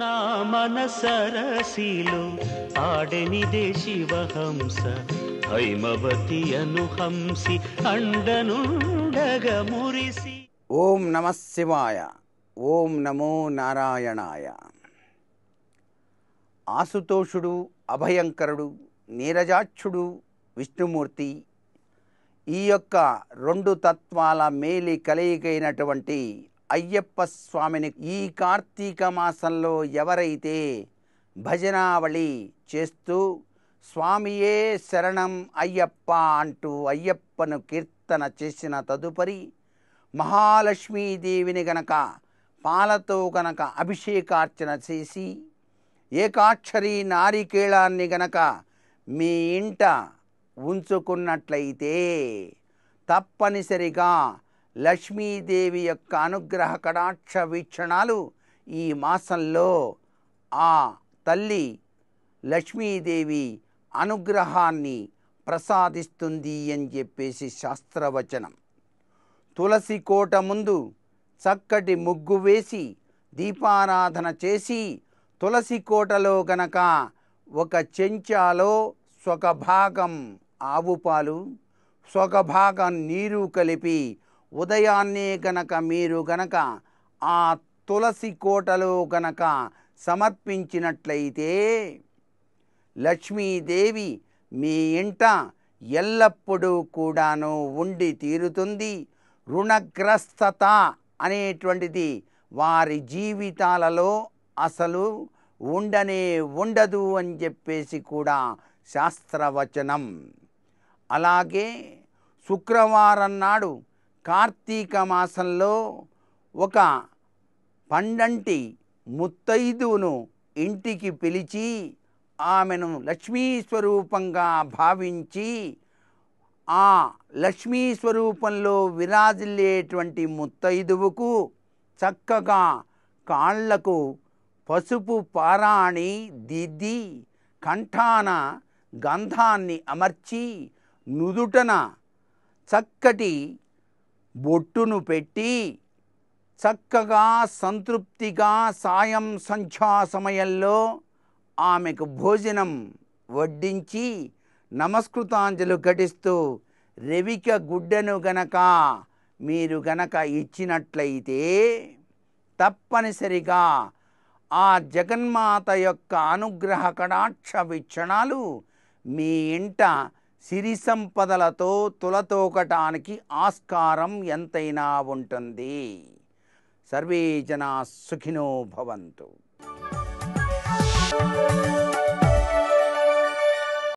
నా మన సరసిలో ఆడనిదే శివహంస హైమవతి అనుహంసి అండనుండగ మురిసి ఓం నమ శివాయ ఓం నమో నారాయణాయ ఆసుతోషుడు అభయంకరుడు నీరజాక్షుడు విష్ణుమూర్తి ఈ యొక్క రెండు తత్వాల మేలి కలయికైనటువంటి అయ్యప్ప స్వామిని ఈ కార్తీక మాసంలో ఎవరైతే భజనావళి చేస్తూ స్వామియే శరణం అయ్యప్ప అంటూ అయ్యప్పను కీర్తన చేసిన తదుపరి మహాలక్ష్మీదేవిని గనక పాలతో గనక అభిషేకార్చన చేసి ఏకాక్షరి నారికేళాన్ని గనక మీ ఇంట ఉంచుకున్నట్లయితే తప్పనిసరిగా లక్ష్మీదేవి యొక్క అనుగ్రహ కడాక్ష వీక్షణాలు ఈ మాసంలో ఆ తల్లి లక్ష్మీదేవి అనుగ్రహాన్ని ప్రసాదిస్తుంది అని చెప్పేసి శాస్త్రవచనం తులసి కోట ముందు చక్కటి ముగ్గు వేసి దీపారాధన చేసి తులసి కోటలో గనక ఒక చెంచాలో స్వగభాగం భాగం ఆవు పాలు భాగం నీరు కలిపి ఉదయాన్నే గనక మీరు గనక ఆ తులసి కోటలో గనక సమర్పించినట్లయితే లక్ష్మీదేవి మీ ఇంట ఎల్లప్పుడూ కూడాను ఉండి తీరుతుంది రుణగ్రస్తత అనేటువంటిది వారి జీవితాలలో అసలు ఉండనే ఉండదు అని చెప్పేసి కూడా శాస్త్రవచనం అలాగే శుక్రవారం నాడు కార్తీక మాసంలో ఒక పండంటి ముత్తైదువును ఇంటికి పిలిచి ఆమెను లక్ష్మీ స్వరూపంగా భావించి ఆ లక్ష్మీ స్వరూపంలో విరాజిల్లేటువంటి ముత్తైదువుకు చక్కగా కాళ్లకు పసుపు పారాణి దిద్ది కంఠాన గంధాన్ని అమర్చి నుదుటన చక్కటి బొట్టును పెట్టి చక్కగా సంతృప్తిగా సాయం సంధ్యా సమయంలో ఆమెకు భోజనం వడ్డించి నమస్కృతాంజలు ఘటిస్తూ రవిక గుడ్డను గనక మీరు గనక ఇచ్చినట్లయితే తప్పనిసరిగా ఆ జగన్మాత యొక్క అనుగ్రహ కడాక్ష వీక్షణాలు మీ ఇంట సిరి సంపదలతో తులతోకటానికి ఆస్కారం ఎంతైనా ఉంటుంది సర్వే జనా సుఖినో భవంతు